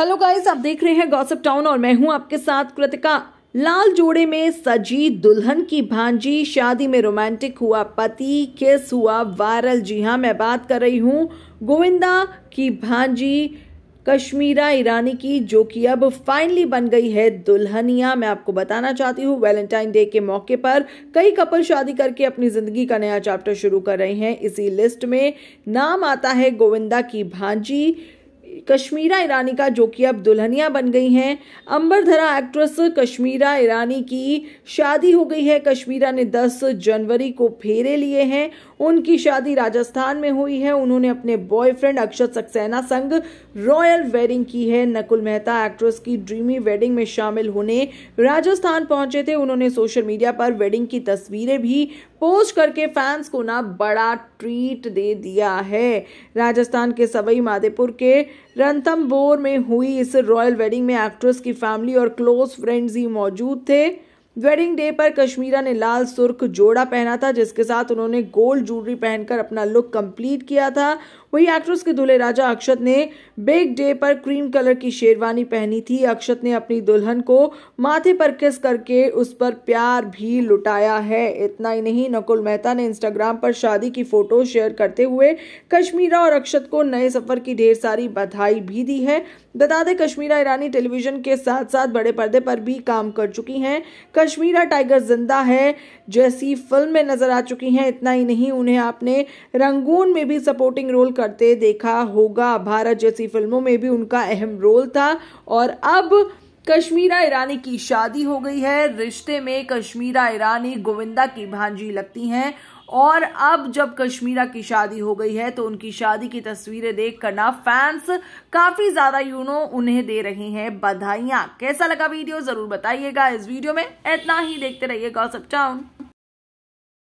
hello guys आप देख रहे हैं गॉसिप टाउन और मैं हूं आपके साथ कृतिका लाल जोड़े में सजी दुल्हन की भांजी शादी में रोमांटिक हुआ पति किस हुआ वायरल जी हां मैं बात कर रही हूं गोविंदा की भांजी कश्मीरा ईरानी की जो कि अब फाइनली बन गई है दुल्हनिया मैं आपको बताना चाहती हूँ वैलेंटाइन डे के मौके पर कई कपल शादी करके अपनी ज़िंदगी का नया चैप्टर शुरू कर रहे हैं इसी लिस्ट में नाम आता है गोविंदा की भांजी कश्मीरा ईरानी का जो कि अब दुल्हनिया बन गई हैं अंबरधरा एक्ट्रेस कश्मीरा ईरानी की शादी हो गई है कश्मीरा ने 10 जनवरी को फेरे लिए हैं उनकी शादी राजस्थान में हुई है उन्होंने अपने बॉयफ्रेंड अक्षत सक्सेना संग रॉयल वेडिंग की है नकुल मेहता एक्ट्रेस की ड्रीमी वेडिंग में शामिल होने राजस्थान पहुंचे थे उन्होंने सोशल मीडिया पर वेडिंग की तस्वीरें भी पोस्ट करके फैंस को ना बड़ा ट्रीट दे दिया है राजस्थान के सवई माधेपुर के रंथम बोर में हुई इस रॉयल वेडिंग में एक्ट्रेस की फैमिली और क्लोज फ्रेंड्स ही मौजूद थे वेडिंग डे पर कश्मीरा ने लाल सुर्ख जोड़ा पहना था जिसके साथ उन्होंने गोल्ड ज्वेलरी पहनकर अपना लुक कंप्लीट किया था वही एक्ट्रेस के दूल्हे राजा अक्षत ने बिग डे पर क्रीम कलर की शेरवानी पहनी थी अक्षत ने अपनी दुल्हन को माथे पर किस करके उस पर प्यार भी लुटाया है इतना ही नहीं नकुल मेहता ने इंस्टाग्राम पर शादी की फोटो शेयर करते हुए कश्मीरा और अक्षत को नए सफर की ढेर सारी बधाई भी दी है बता दें कश्मीरा ईरानी टेलीविजन के साथ साथ बड़े पर्दे पर भी काम कर चुकी हैं कश्मीरा टाइगर जिंदा है जैसी फिल्म में नजर आ चुकी हैं इतना ही नहीं उन्हें आपने रंगून में भी सपोर्टिंग रोल करते देखा होगा भारत जैसी फिल्मों में भी उनका अहम रोल था और अब कश्मीरा ईरानी की शादी हो गई है रिश्ते में कश्मीरा ईरानी गोविंदा की भांजी लगती हैं और अब जब कश्मीरा की शादी हो गई है तो उनकी शादी की तस्वीरें देखकर ना फैंस काफी ज्यादा यूनो उन्हें दे रहे हैं बधाइयां कैसा लगा वीडियो जरूर बताइएगा इस वीडियो में इतना ही देखते रहिए गॉसिप टाउन